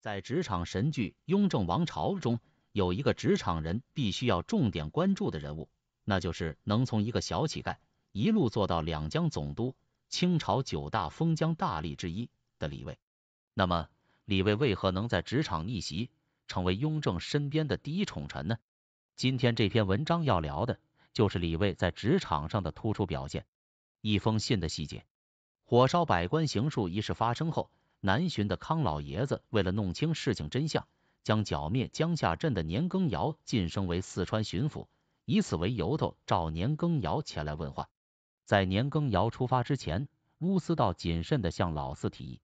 在职场神剧《雍正王朝》中，有一个职场人必须要重点关注的人物，那就是能从一个小乞丐一路做到两江总督、清朝九大封疆大吏之一的李卫。那么，李卫为何能在职场逆袭，成为雍正身边的第一宠臣呢？今天这篇文章要聊的就是李卫在职场上的突出表现。一封信的细节，火烧百官行述》一事发生后。南巡的康老爷子为了弄清事情真相，将剿灭江夏镇的年羹尧晋升为四川巡抚，以此为由头召年羹尧前来问话。在年羹尧出发之前，乌斯道谨慎地向老四提议，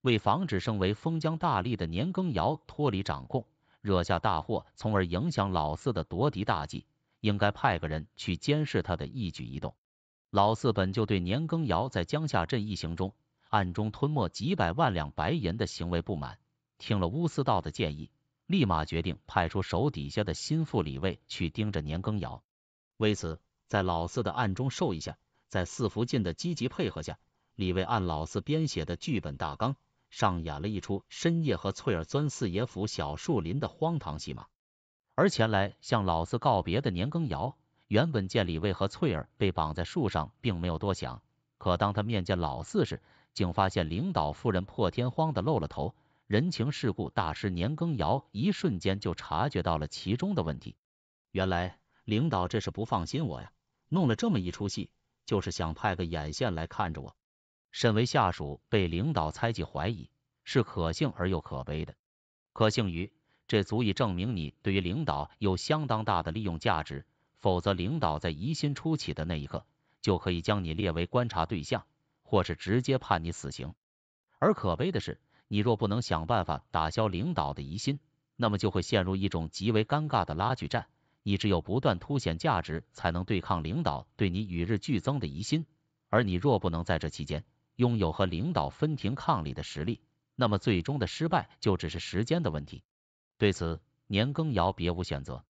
为防止升为封疆大吏的年羹尧脱离掌控，惹下大祸，从而影响老四的夺嫡大计，应该派个人去监视他的一举一动。老四本就对年羹尧在江夏镇一行中。暗中吞没几百万两白银的行为不满，听了乌斯道的建议，立马决定派出手底下的心腹李卫去盯着年羹尧。为此，在老四的暗中授意下，在四福晋的积极配合下，李卫按老四编写的剧本大纲，上演了一出深夜和翠儿钻四爷府小树林的荒唐戏码。而前来向老四告别的年羹尧，原本见李卫和翠儿被绑在树上，并没有多想。可当他面见老四时，竟发现领导夫人破天荒的露了头。人情世故大师年羹尧一瞬间就察觉到了其中的问题。原来领导这是不放心我呀，弄了这么一出戏，就是想派个眼线来看着我。身为下属被领导猜忌怀疑，是可幸而又可悲的。可幸于，这足以证明你对于领导有相当大的利用价值，否则领导在疑心初起的那一刻。就可以将你列为观察对象，或是直接判你死刑。而可悲的是，你若不能想办法打消领导的疑心，那么就会陷入一种极为尴尬的拉锯战。你只有不断凸显价值，才能对抗领导对你与日俱增的疑心。而你若不能在这期间拥有和领导分庭抗礼的实力，那么最终的失败就只是时间的问题。对此，年羹尧别无选择。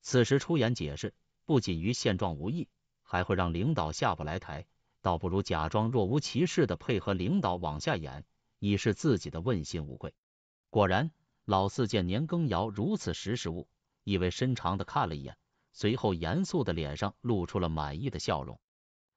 此时出言解释，不仅与现状无异。还会让领导下不来台，倒不如假装若无其事的配合领导往下演，以示自己的问心无愧。果然，老四见年羹尧如此识时务，意味深长的看了一眼，随后严肃的脸上露出了满意的笑容。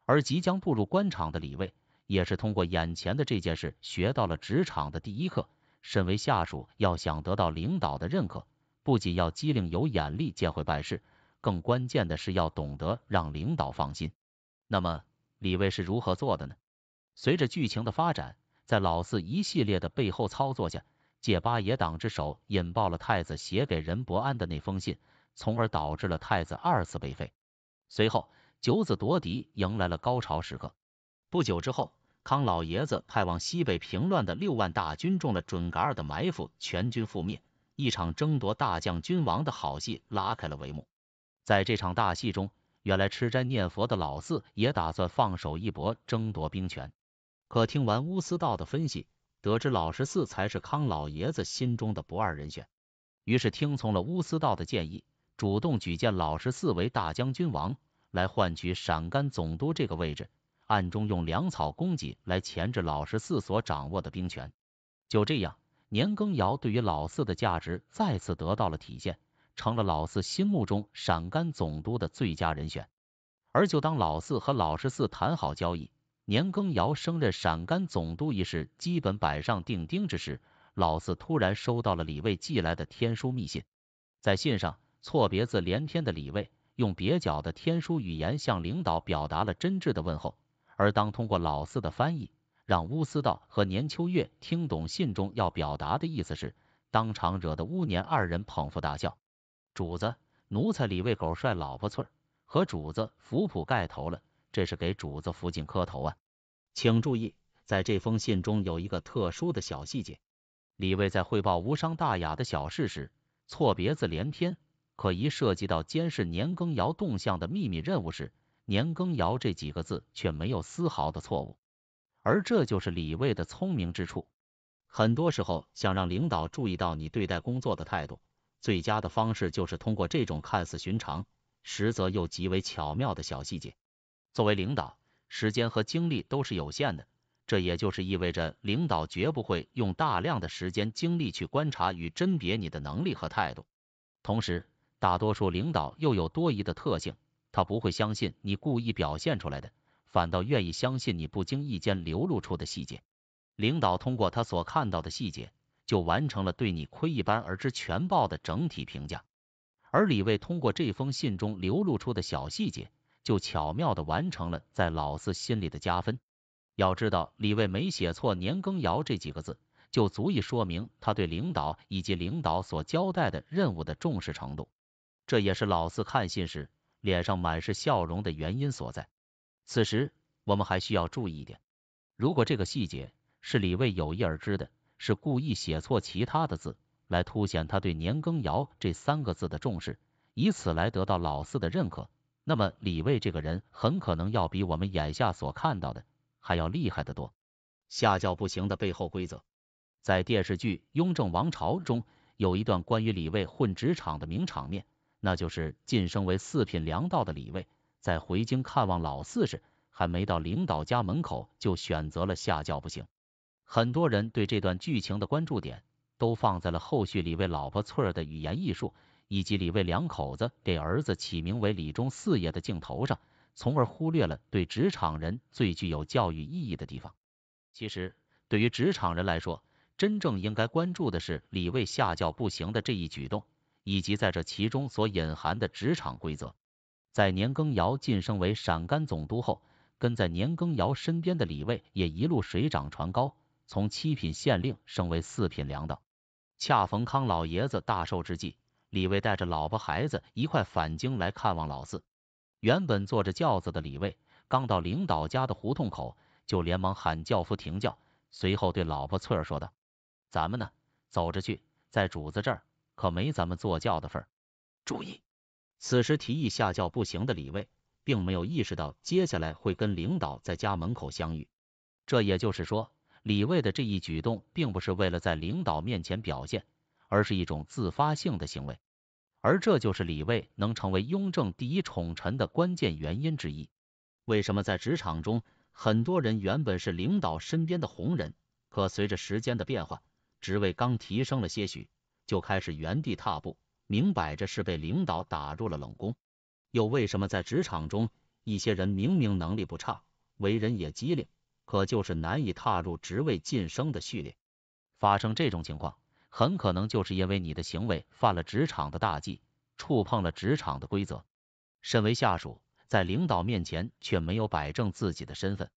而即将步入官场的李卫，也是通过眼前的这件事学到了职场的第一课：，身为下属，要想得到领导的认可，不仅要机灵、有眼力、见会办事。更关键的是要懂得让领导放心。那么李卫是如何做的呢？随着剧情的发展，在老四一系列的背后操作下，借八爷党之手引爆了太子写给任伯安的那封信，从而导致了太子二次被废。随后九子夺嫡迎来了高潮时刻。不久之后，康老爷子派往西北平乱的六万大军中了准噶尔的埋伏，全军覆灭。一场争夺大将军王的好戏拉开了帷幕。在这场大戏中，原来吃斋念佛的老四也打算放手一搏，争夺兵权。可听完乌斯道的分析，得知老十四才是康老爷子心中的不二人选，于是听从了乌斯道的建议，主动举荐老十四为大将军王，来换取陕甘总督这个位置，暗中用粮草供给来钳制老十四所掌握的兵权。就这样，年羹尧对于老四的价值再次得到了体现。成了老四心目中陕甘总督的最佳人选。而就当老四和老十四谈好交易，年羹尧升任陕甘总督一事基本板上钉钉之时，老四突然收到了李卫寄来的天书密信。在信上错别字连天的李卫，用蹩脚的天书语言向领导表达了真挚的问候。而当通过老四的翻译，让乌思道和年秋月听懂信中要表达的意思时，当场惹得乌年二人捧腹大笑。主子，奴才李卫狗帅老婆翠儿和主子福普盖头了，这是给主子福晋磕头啊！请注意，在这封信中有一个特殊的小细节，李卫在汇报无伤大雅的小事时错别字连篇，可一涉及到监视年羹尧动向的秘密任务时，年羹尧这几个字却没有丝毫的错误，而这就是李卫的聪明之处。很多时候，想让领导注意到你对待工作的态度。最佳的方式就是通过这种看似寻常，实则又极为巧妙的小细节。作为领导，时间和精力都是有限的，这也就是意味着领导绝不会用大量的时间精力去观察与甄别你的能力和态度。同时，大多数领导又有多疑的特性，他不会相信你故意表现出来的，反倒愿意相信你不经意间流露出的细节。领导通过他所看到的细节。就完成了对你窥一斑而知全豹的整体评价，而李卫通过这封信中流露出的小细节，就巧妙的完成了在老四心里的加分。要知道，李卫没写错“年羹尧”这几个字，就足以说明他对领导以及领导所交代的任务的重视程度，这也是老四看信时脸上满是笑容的原因所在。此时，我们还需要注意一点，如果这个细节是李卫有意而知的。是故意写错其他的字，来凸显他对年羹尧这三个字的重视，以此来得到老四的认可。那么李卫这个人很可能要比我们眼下所看到的还要厉害的多。下轿不行的背后规则，在电视剧《雍正王朝》中有一段关于李卫混职场的名场面，那就是晋升为四品粮道的李卫，在回京看望老四时，还没到领导家门口就选择了下轿不行。很多人对这段剧情的关注点都放在了后续李卫老婆翠儿的语言艺术，以及李卫两口子给儿子起名为李忠四爷的镜头上，从而忽略了对职场人最具有教育意义的地方。其实，对于职场人来说，真正应该关注的是李卫下轿不行的这一举动，以及在这其中所隐含的职场规则。在年羹尧晋升为陕甘总督后，跟在年羹尧身边的李卫也一路水涨船高。从七品县令升为四品粮道，恰逢康老爷子大寿之际，李卫带着老婆孩子一块返京来看望老四。原本坐着轿子的李卫，刚到领导家的胡同口，就连忙喊轿夫停轿，随后对老婆翠儿说道：“咱们呢，走着去，在主子这儿可没咱们坐轿的份儿。”注意，此时提议下轿不行的李卫，并没有意识到接下来会跟领导在家门口相遇。这也就是说。李卫的这一举动并不是为了在领导面前表现，而是一种自发性的行为，而这就是李卫能成为雍正第一宠臣的关键原因之一。为什么在职场中，很多人原本是领导身边的红人，可随着时间的变化，职位刚提升了些许，就开始原地踏步，明摆着是被领导打入了冷宫？又为什么在职场中，一些人明明能力不差，为人也机灵？可就是难以踏入职位晋升的序列。发生这种情况，很可能就是因为你的行为犯了职场的大忌，触碰了职场的规则。身为下属，在领导面前却没有摆正自己的身份。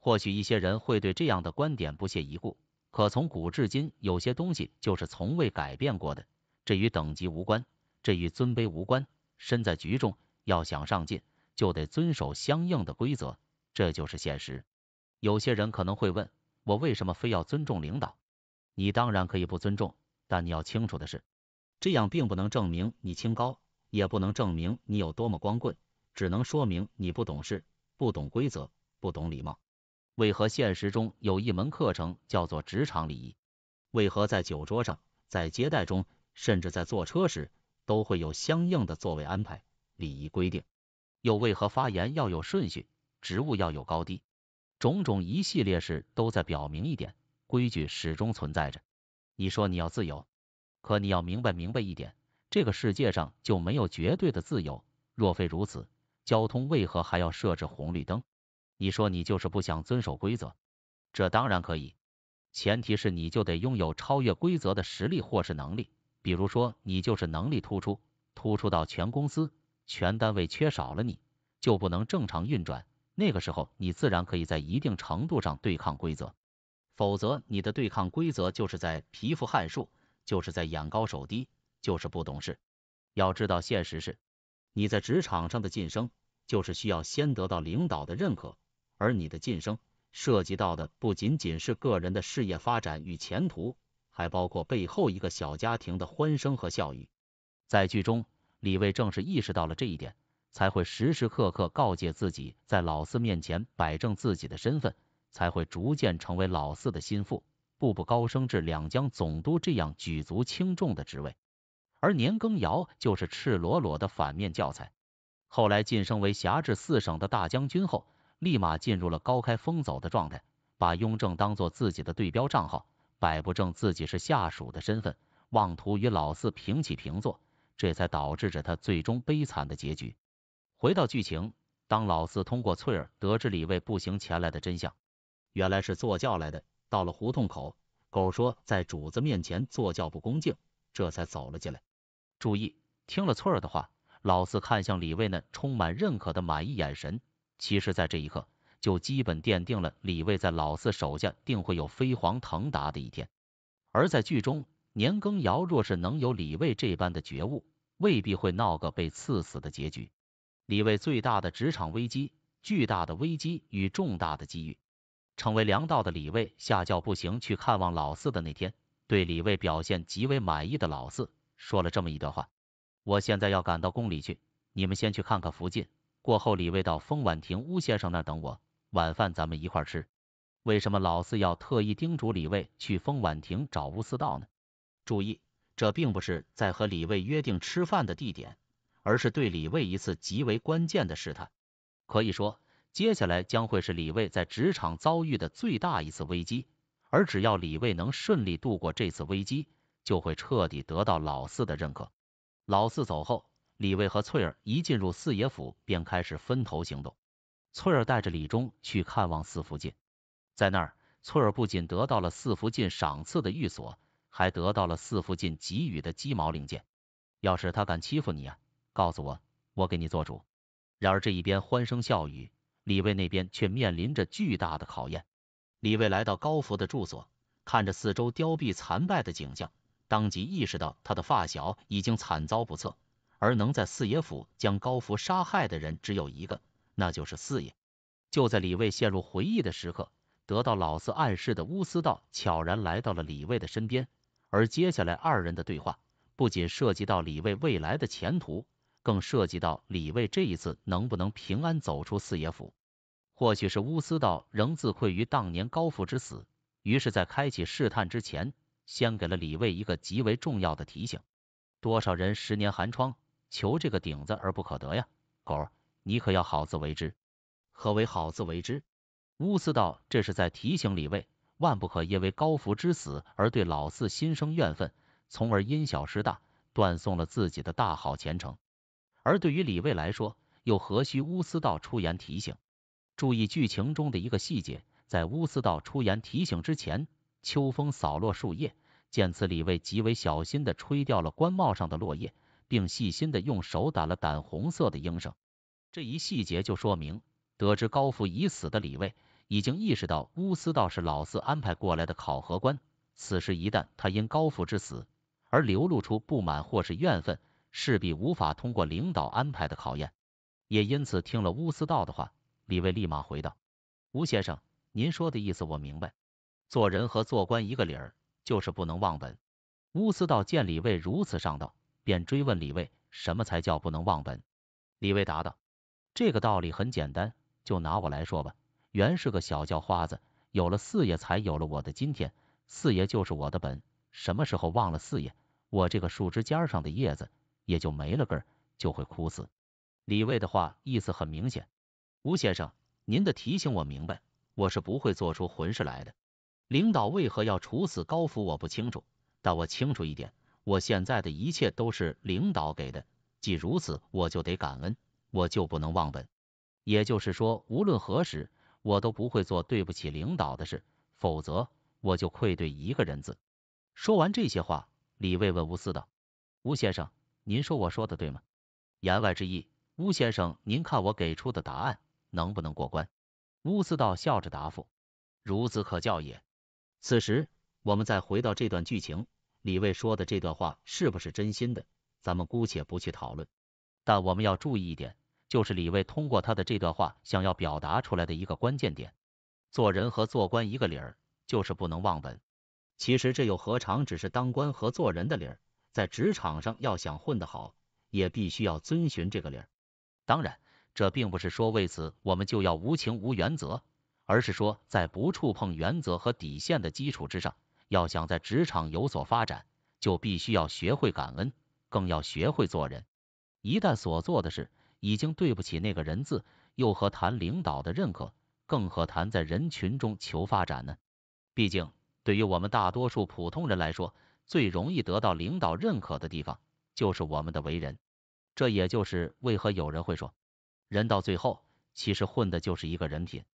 或许一些人会对这样的观点不屑一顾，可从古至今，有些东西就是从未改变过的。这与等级无关，这与尊卑无关。身在局中，要想上进，就得遵守相应的规则，这就是现实。有些人可能会问我为什么非要尊重领导？你当然可以不尊重，但你要清楚的是，这样并不能证明你清高，也不能证明你有多么光棍，只能说明你不懂事、不懂规则、不懂礼貌。为何现实中有一门课程叫做职场礼仪？为何在酒桌上、在接待中，甚至在坐车时，都会有相应的座位安排、礼仪规定？又为何发言要有顺序，职务要有高低？种种一系列事都在表明一点，规矩始终存在着。你说你要自由，可你要明白明白一点，这个世界上就没有绝对的自由。若非如此，交通为何还要设置红绿灯？你说你就是不想遵守规则，这当然可以，前提是你就得拥有超越规则的实力或是能力。比如说你就是能力突出，突出到全公司、全单位缺少了你就不能正常运转。那个时候，你自然可以在一定程度上对抗规则，否则你的对抗规则就是在皮肤汗术，就是在眼高手低，就是不懂事。要知道，现实是，你在职场上的晋升，就是需要先得到领导的认可，而你的晋升涉及到的不仅仅是个人的事业发展与前途，还包括背后一个小家庭的欢声和笑语。在剧中，李卫正是意识到了这一点。才会时时刻刻告诫自己在老四面前摆正自己的身份，才会逐渐成为老四的心腹，步步高升至两江总督这样举足轻重的职位。而年羹尧就是赤裸裸的反面教材。后来晋升为辖治四省的大将军后，立马进入了高开封走的状态，把雍正当作自己的对标账号，摆不正自己是下属的身份，妄图与老四平起平坐，这才导致着他最终悲惨的结局。回到剧情，当老四通过翠儿得知李卫步行前来的真相，原来是坐轿来的。到了胡同口，狗说在主子面前坐轿不恭敬，这才走了进来。注意，听了翠儿的话，老四看向李卫那充满认可的满意眼神，其实，在这一刻就基本奠定了李卫在老四手下定会有飞黄腾达的一天。而在剧中，年羹尧若是能有李卫这般的觉悟，未必会闹个被赐死的结局。李卫最大的职场危机，巨大的危机与重大的机遇，成为粮道的李卫下轿步行去看望老四的那天，对李卫表现极为满意的老四说了这么一段话：“我现在要赶到宫里去，你们先去看看福晋，过后李卫到丰婉亭邬先生那等我，晚饭咱们一块吃。”为什么老四要特意叮嘱李卫去丰婉亭找邬四道呢？注意，这并不是在和李卫约定吃饭的地点。而是对李卫一次极为关键的试探，可以说接下来将会是李卫在职场遭遇的最大一次危机。而只要李卫能顺利度过这次危机，就会彻底得到老四的认可。老四走后，李卫和翠儿一进入四爷府，便开始分头行动。翠儿带着李忠去看望四福晋，在那儿，翠儿不仅得到了四福晋赏赐的寓所，还得到了四福晋给予的鸡毛令箭。要是他敢欺负你啊！告诉我，我给你做主。然而这一边欢声笑语，李卫那边却面临着巨大的考验。李卫来到高福的住所，看着四周凋敝残败的景象，当即意识到他的发小已经惨遭不测。而能在四爷府将高福杀害的人只有一个，那就是四爷。就在李卫陷入回忆的时刻，得到老四暗示的乌斯道悄然来到了李卫的身边。而接下来二人的对话，不仅涉及到李卫未来的前途。更涉及到李卫这一次能不能平安走出四爷府。或许是乌斯道仍自愧于当年高福之死，于是，在开启试探之前，先给了李卫一个极为重要的提醒：多少人十年寒窗求这个顶子而不可得呀！狗儿，你可要好自为之。何为好自为之？乌斯道这是在提醒李卫，万不可因为高福之死而对老四心生怨愤，从而因小失大，断送了自己的大好前程。而对于李卫来说，又何须乌斯道出言提醒？注意剧情中的一个细节，在乌斯道出言提醒之前，秋风扫落树叶，见此李卫极为小心地吹掉了官帽上的落叶，并细心地用手掸了掸红色的缨绳。这一细节就说明，得知高福已死的李卫已经意识到乌斯道是老四安排过来的考核官。此时一旦他因高福之死而流露出不满或是怨愤，势必无法通过领导安排的考验，也因此听了乌斯道的话，李卫立马回道：“吴先生，您说的意思我明白。做人和做官一个理儿，就是不能忘本。”乌斯道见李卫如此上道，便追问李卫：“什么才叫不能忘本？”李卫答道：“这个道理很简单，就拿我来说吧，原是个小叫花子，有了四爷才有了我的今天，四爷就是我的本。什么时候忘了四爷，我这个树枝尖上的叶子？”也就没了根，就会枯死。李卫的话意思很明显，吴先生，您的提醒我明白，我是不会做出浑事来的。领导为何要处死高福我不清楚，但我清楚一点，我现在的一切都是领导给的，既如此，我就得感恩，我就不能忘本。也就是说，无论何时，我都不会做对不起领导的事，否则我就愧对一个人字。说完这些话，李卫问吴四道：“吴先生。”您说我说的对吗？言外之意，乌先生，您看我给出的答案能不能过关？乌思道笑着答复：“孺子可教也。”此时，我们再回到这段剧情，李卫说的这段话是不是真心的，咱们姑且不去讨论。但我们要注意一点，就是李卫通过他的这段话想要表达出来的一个关键点：做人和做官一个理儿，就是不能忘本。其实这又何尝只是当官和做人的理儿？在职场上要想混得好，也必须要遵循这个理儿。当然，这并不是说为此我们就要无情无原则，而是说在不触碰原则和底线的基础之上，要想在职场有所发展，就必须要学会感恩，更要学会做人。一旦所做的事已经对不起那个人字，又何谈领导的认可，更何谈在人群中求发展呢？毕竟，对于我们大多数普通人来说，最容易得到领导认可的地方，就是我们的为人。这也就是为何有人会说，人到最后，其实混的就是一个人品。